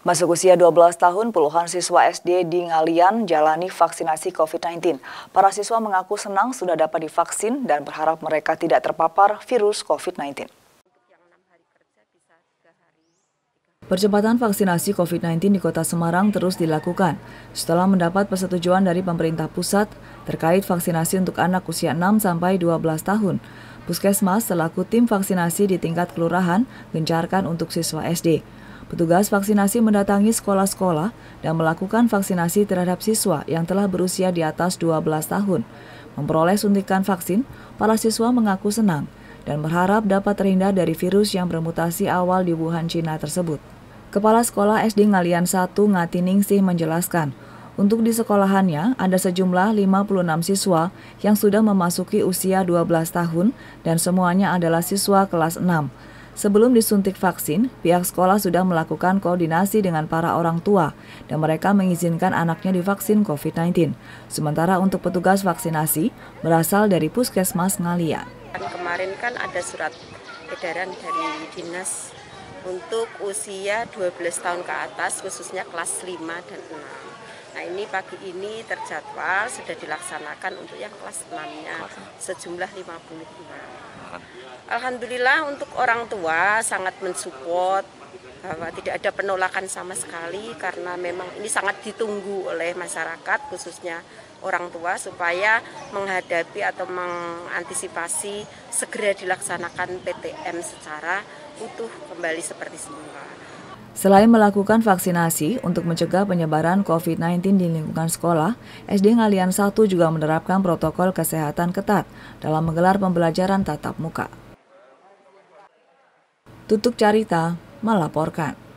Masuk usia 12 tahun, puluhan siswa SD di Ngalian jalani vaksinasi COVID-19. Para siswa mengaku senang sudah dapat divaksin dan berharap mereka tidak terpapar virus COVID-19. Percepatan vaksinasi COVID-19 di kota Semarang terus dilakukan setelah mendapat persetujuan dari pemerintah pusat terkait vaksinasi untuk anak usia 6 sampai 12 tahun. Puskesmas selaku tim vaksinasi di tingkat kelurahan gencarkan untuk siswa SD. Petugas vaksinasi mendatangi sekolah-sekolah dan melakukan vaksinasi terhadap siswa yang telah berusia di atas 12 tahun. Memperoleh suntikan vaksin, para siswa mengaku senang dan berharap dapat terhindar dari virus yang bermutasi awal di Wuhan, Cina tersebut. Kepala Sekolah SD Ngalian 1 Ningsih menjelaskan, untuk di sekolahannya ada sejumlah 56 siswa yang sudah memasuki usia 12 tahun dan semuanya adalah siswa kelas 6. Sebelum disuntik vaksin, pihak sekolah sudah melakukan koordinasi dengan para orang tua dan mereka mengizinkan anaknya divaksin COVID-19. Sementara untuk petugas vaksinasi berasal dari Puskesmas Ngalia. Kemarin kan ada surat edaran dari dinas untuk usia 12 tahun ke atas khususnya kelas 5 dan 6. Nah ini pagi ini terjadwal sudah dilaksanakan untuk yang kelas 6-nya sejumlah 56. Alhamdulillah untuk orang tua sangat mensupport bahwa tidak ada penolakan sama sekali karena memang ini sangat ditunggu oleh masyarakat khususnya orang tua supaya menghadapi atau mengantisipasi segera dilaksanakan PTM secara utuh kembali seperti semula. Selain melakukan vaksinasi untuk mencegah penyebaran COVID-19 di lingkungan sekolah, SD Ngalian 1 juga menerapkan protokol kesehatan ketat dalam menggelar pembelajaran tatap muka. Tutup Carita melaporkan.